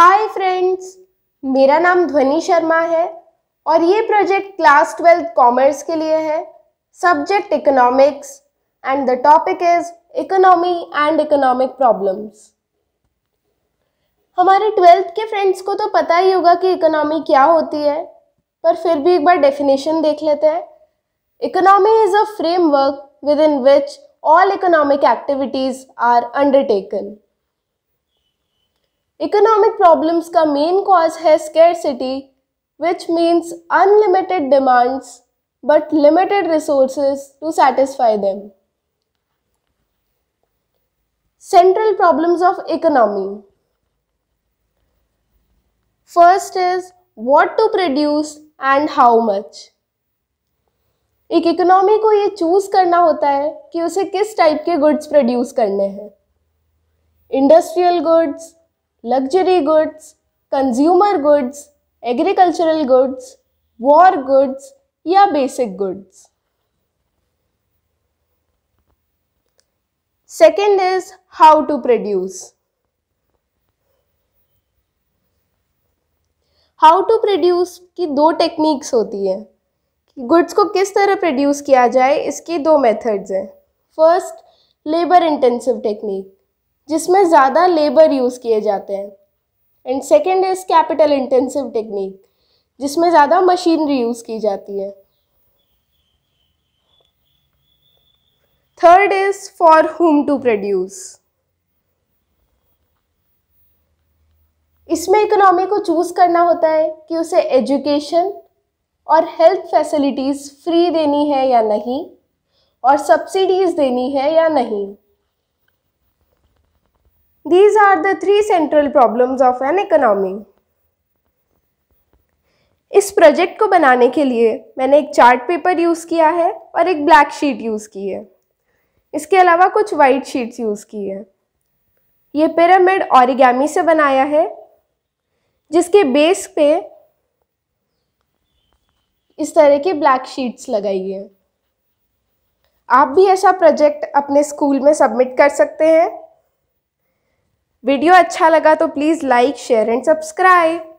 Hi friends मेरा नाम ध्वनि शर्मा है और ये प्रोजेक्ट क्लास ट्वेल्थ कॉमर्स के लिए है subject economics and the topic is economy and economic problems हमारे ट्वेल्थ के फ्रेंड्स को तो पता ही होगा कि इकोनॉमी क्या होती है पर फिर भी एक बार डेफिनेशन देख लेते हैं economy is a framework within which all economic activities are undertaken economic problems का मेन कॉज है सिटी which means unlimited demands but limited resources to satisfy them central problems of economy first is what to produce and how much एक economy को ये choose करना होता है कि उसे किस टाइप के गुड्स प्रोड्यूस करने हैं industrial goods luxury goods consumer goods agricultural goods war goods या basic goods second is how to produce how to produce की दो टेक्निक्स होती है गुड्स को किस तरह प्रोड्यूस किया जाए इसके दो मेथड्स हैं फर्स्ट लेबर इंटेंसिव टेक्निक जिसमें ज़्यादा लेबर यूज़ किए जाते हैं and second is capital intensive technique जिसमें ज़्यादा मशीनरी यूज़ की जाती है third is for whom to produce इसमें इकोनॉमी को चूज़ करना होता है कि उसे एजुकेशन और हेल्थ फैसिलिटीज़ फ्री देनी है या नहीं और सब्सिडीज़ देनी है या नहीं These are the three central problems of an economy. इस प्रोजेक्ट को बनाने के लिए मैंने एक चार्ट पेपर यूज़ किया है और एक ब्लैक शीट यूज़ की है इसके अलावा कुछ वाइट शीट्स यूज़ की है ये पिरामिड औरिगामी से बनाया है जिसके बेस पे इस तरह के ब्लैक शीट्स लगाई है आप भी ऐसा प्रोजेक्ट अपने स्कूल में सबमिट कर सकते हैं वीडियो अच्छा लगा तो please like share and subscribe